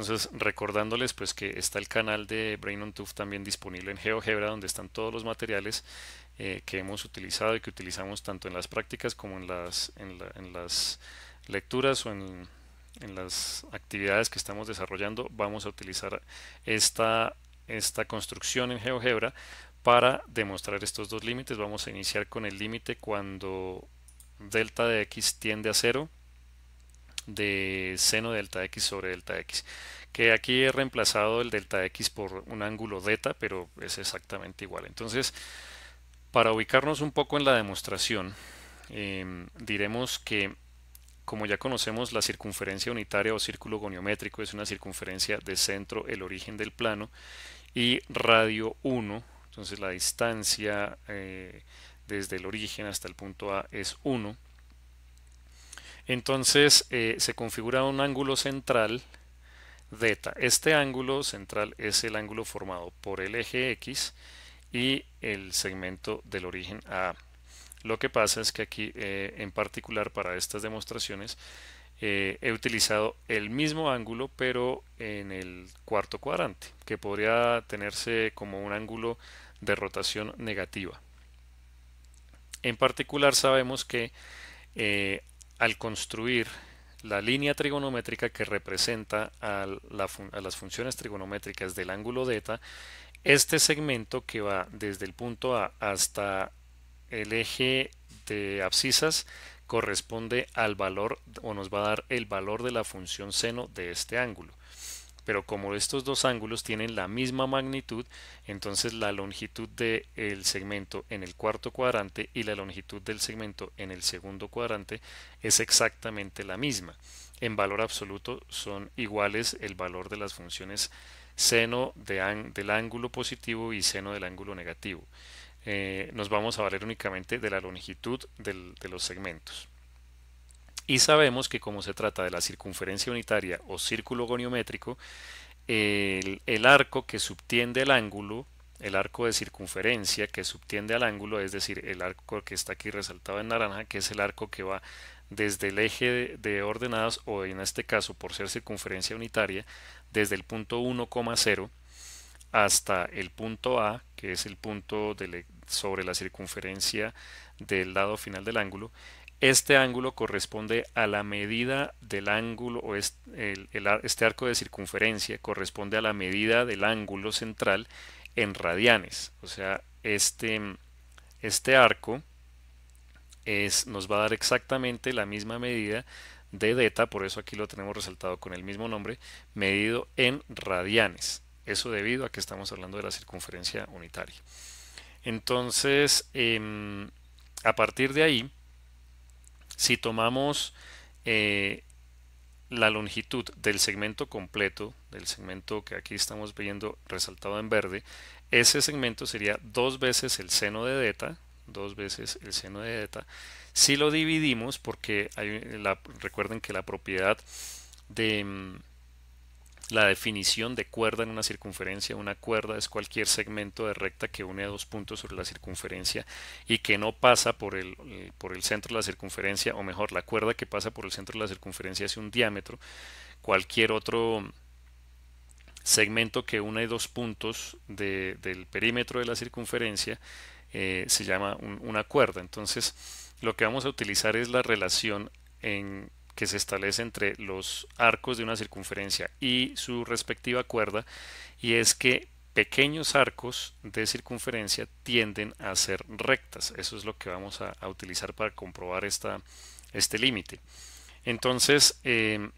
Entonces, recordándoles pues que está el canal de Brain on Tooth también disponible en GeoGebra, donde están todos los materiales eh, que hemos utilizado y que utilizamos tanto en las prácticas como en las, lecturas o en, las actividades que estamos desarrollando. Vamos a utilizar esta, esta construcción en GeoGebra para demostrar estos dos límites. Vamos a iniciar con el límite cuando delta de x tiende a cero de seno de delta x sobre delta x que aquí he reemplazado el delta x por un ángulo delta, pero es exactamente igual. Entonces, para ubicarnos un poco en la demostración, em, diremos que como ya conocemos la circunferencia unitaria o círculo goniométrico es una circunferencia de centro, el origen del plano, y radio 1, entonces la distancia eh, desde el origen hasta el punto A es 1. Entonces eh, se configura un ángulo central este ángulo central es el ángulo formado por el eje X y el segmento del origen A. Lo que pasa es que aquí, eh, en particular para estas demostraciones, eh, he utilizado el mismo ángulo, pero en el cuarto cuadrante, que podría tenerse como un ángulo de rotación negativa. En particular sabemos que eh, al construir la línea trigonométrica que representa a, las funciones trigonométricas del ángulo delta, este segmento que va desde el punto A hasta el eje de abscisas corresponde al valor o nos va a dar el valor de la función seno de este ángulo pero como estos dos ángulos tienen la misma magnitud, entonces la longitud del segmento en el cuarto cuadrante y la longitud del segmento en el segundo cuadrante es exactamente la misma. En valor absoluto son iguales el valor de las funciones seno del ángulo positivo y seno del ángulo negativo. Eh, nos vamos a valer únicamente de la longitud de los segmentos. Y sabemos que como se trata de la circunferencia unitaria o círculo goniométrico, el, arco que subtiende el ángulo, el arco de circunferencia que subtiende al ángulo, es decir, el arco que está aquí resaltado en naranja, que es el arco que va desde el eje de ordenadas o en este caso por ser circunferencia unitaria, desde el punto 1,0 hasta el punto A, que es el punto sobre la circunferencia del lado final del ángulo, este ángulo corresponde a la medida del ángulo, o este, arco de circunferencia corresponde a la medida del ángulo central en radianes. O sea, este, este arco es, nos va a dar exactamente la misma medida de theta, por eso aquí lo tenemos resaltado con el mismo nombre, medido en radianes. Eso debido a que estamos hablando de la circunferencia unitaria. Entonces, em, a partir de ahí, si tomamos eh, la longitud del segmento completo, del segmento que aquí estamos viendo resaltado en verde, ese segmento sería dos veces el seno de delta, dos veces el seno de delta. Si lo dividimos, porque hay recuerden que la propiedad de mm, la definición de cuerda en una circunferencia. Una cuerda es cualquier segmento de recta que une dos puntos sobre la circunferencia y que no pasa por el, eh, por el centro de la circunferencia, o mejor, la cuerda que pasa por el centro de la circunferencia es un diámetro. Cualquier otro segmento que une dos puntos del perímetro de la circunferencia eh, se llama una cuerda. Entonces, lo que vamos a utilizar es la relación en que se establece entre los arcos de una circunferencia y su respectiva cuerda, y es que pequeños arcos de circunferencia tienden a ser rectas. Eso es lo que vamos a, utilizar para comprobar esta, este límite. Entonces, em,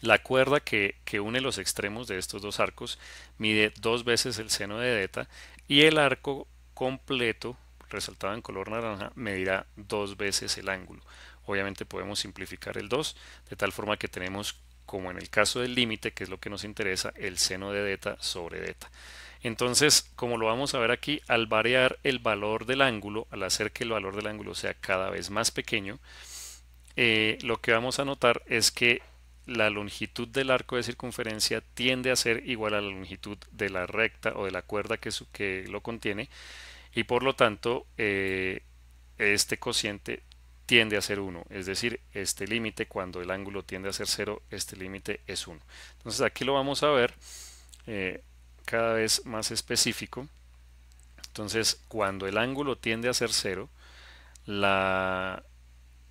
la cuerda que, que, une los extremos de estos dos arcos mide dos veces el seno de delta y el arco completo, resaltado en color naranja, medirá dos veces el ángulo obviamente podemos simplificar el 2 de tal forma que tenemos como en el caso del límite, que es lo que nos interesa, el seno de delta sobre delta. Entonces, como lo vamos a ver aquí, al variar el valor del ángulo, al hacer que el valor del ángulo sea cada vez más pequeño, eh, lo que vamos a notar es que la longitud del arco de circunferencia tiende a ser igual a la longitud de la recta o de la cuerda que, que lo contiene y por lo tanto eh, este cociente tiende a ser 1, es decir, este límite cuando el ángulo tiende a ser 0, este límite es 1. Entonces aquí lo vamos a ver eh, cada vez más específico. Entonces cuando el ángulo tiende a ser 0, la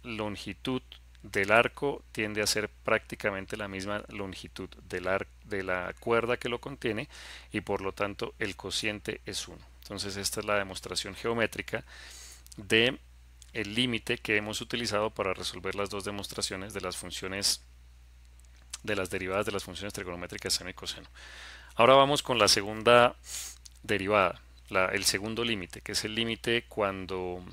longitud del arco tiende a ser prácticamente la misma longitud de la cuerda que lo contiene y por lo tanto el cociente es 1. Entonces esta es la demostración geométrica de el límite que hemos utilizado para resolver las dos demostraciones de las funciones de las derivadas de las funciones trigonométricas seno y coseno. Ahora vamos con la segunda derivada, el segundo límite, que es el límite cuando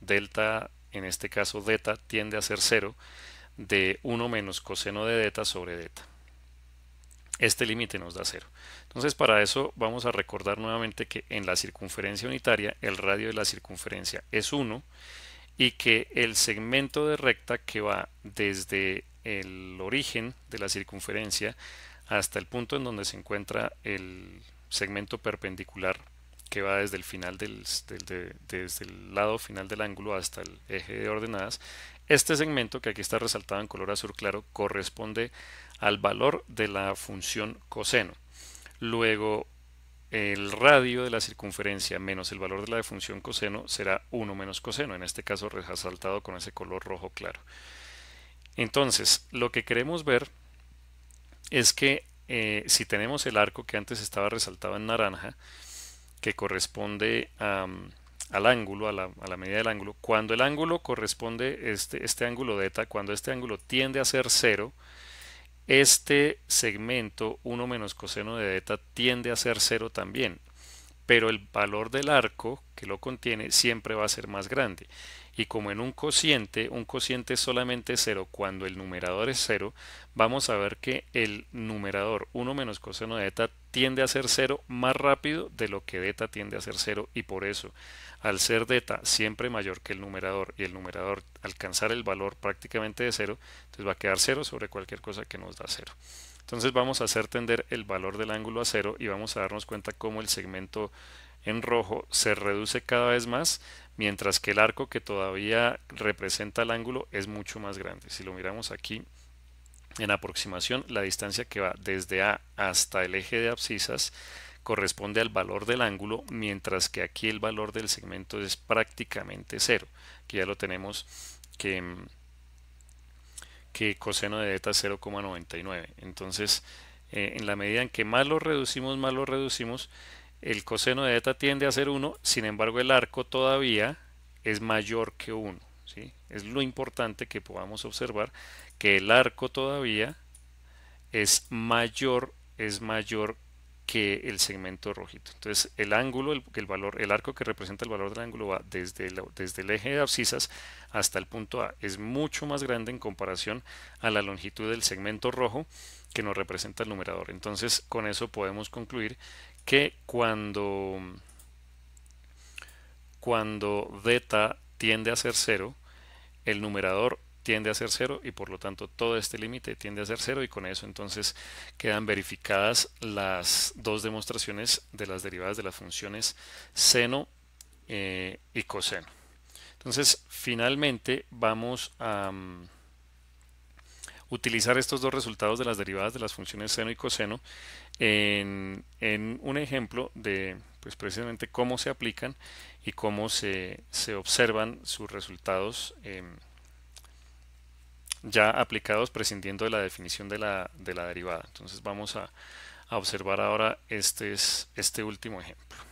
delta, en este caso delta, tiende a ser 0 de 1 menos coseno de delta sobre delta. Este límite nos da 0. Entonces para eso vamos a recordar nuevamente que en la circunferencia unitaria el radio de la circunferencia es 1 y que el segmento de recta que va desde el origen de la circunferencia hasta el punto en donde se encuentra el segmento perpendicular que va desde el final desde el lado final del ángulo hasta el eje de ordenadas este segmento que aquí está resaltado en color azul claro corresponde al valor de la función coseno luego el radio de la circunferencia menos el valor de la función coseno será 1 menos coseno, en este caso resaltado con ese color rojo claro. Entonces, lo que queremos ver es que eh, si tenemos el arco que antes estaba resaltado en naranja, que corresponde al ángulo, a la, medida del ángulo, cuando el ángulo corresponde, este, este ángulo de cuando este ángulo tiende a ser 0, este segmento 1 menos coseno de beta tiende a ser 0 también, pero el valor del arco que lo contiene siempre va a ser más grande. Y como en un cociente, un cociente es solamente 0 cuando el numerador es 0, vamos a ver que el numerador 1 menos coseno de beta tiende a ser 0 más rápido de lo que beta tiende a ser 0 y por eso al ser delta siempre mayor que el numerador y el numerador alcanzar el valor prácticamente de 0, entonces va a quedar 0 sobre cualquier cosa que nos da 0. Entonces vamos a hacer tender el valor del ángulo a 0 y vamos a darnos cuenta cómo el segmento en rojo se reduce cada vez más, mientras que el arco que todavía representa el ángulo es mucho más grande. Si lo miramos aquí en aproximación, la distancia que va desde A hasta el eje de abscisas corresponde al valor del ángulo, mientras que aquí el valor del segmento es prácticamente cero. Aquí ya lo tenemos que, mm, coseno de beta es 0,99. Entonces, eh, en la medida en que más lo reducimos, más lo reducimos, el coseno de beta tiende a ser 1, sin embargo el arco todavía es mayor que 1. ¿sí? Es lo importante que podamos observar, que el arco todavía es mayor, es mayor que el segmento rojito. Entonces, el ángulo, el, valor, el arco que representa el valor del ángulo va desde el, desde el eje de abscisas hasta el punto A. Es mucho más grande en comparación a la longitud del segmento rojo que nos representa el numerador. Entonces, con eso podemos concluir que cuando, cuando beta tiende a ser cero, el numerador tiende a ser cero y por lo tanto todo este límite tiende a ser cero y con eso entonces quedan verificadas las dos demostraciones de las derivadas de las funciones seno eh, y coseno. Entonces finalmente vamos a mm, utilizar estos dos resultados de las derivadas de las funciones seno y coseno en, un ejemplo de pues precisamente cómo se aplican y cómo se, observan sus resultados. Em, ya aplicados prescindiendo de la definición de la, de la derivada. Entonces vamos a, a observar ahora este, es, este último ejemplo.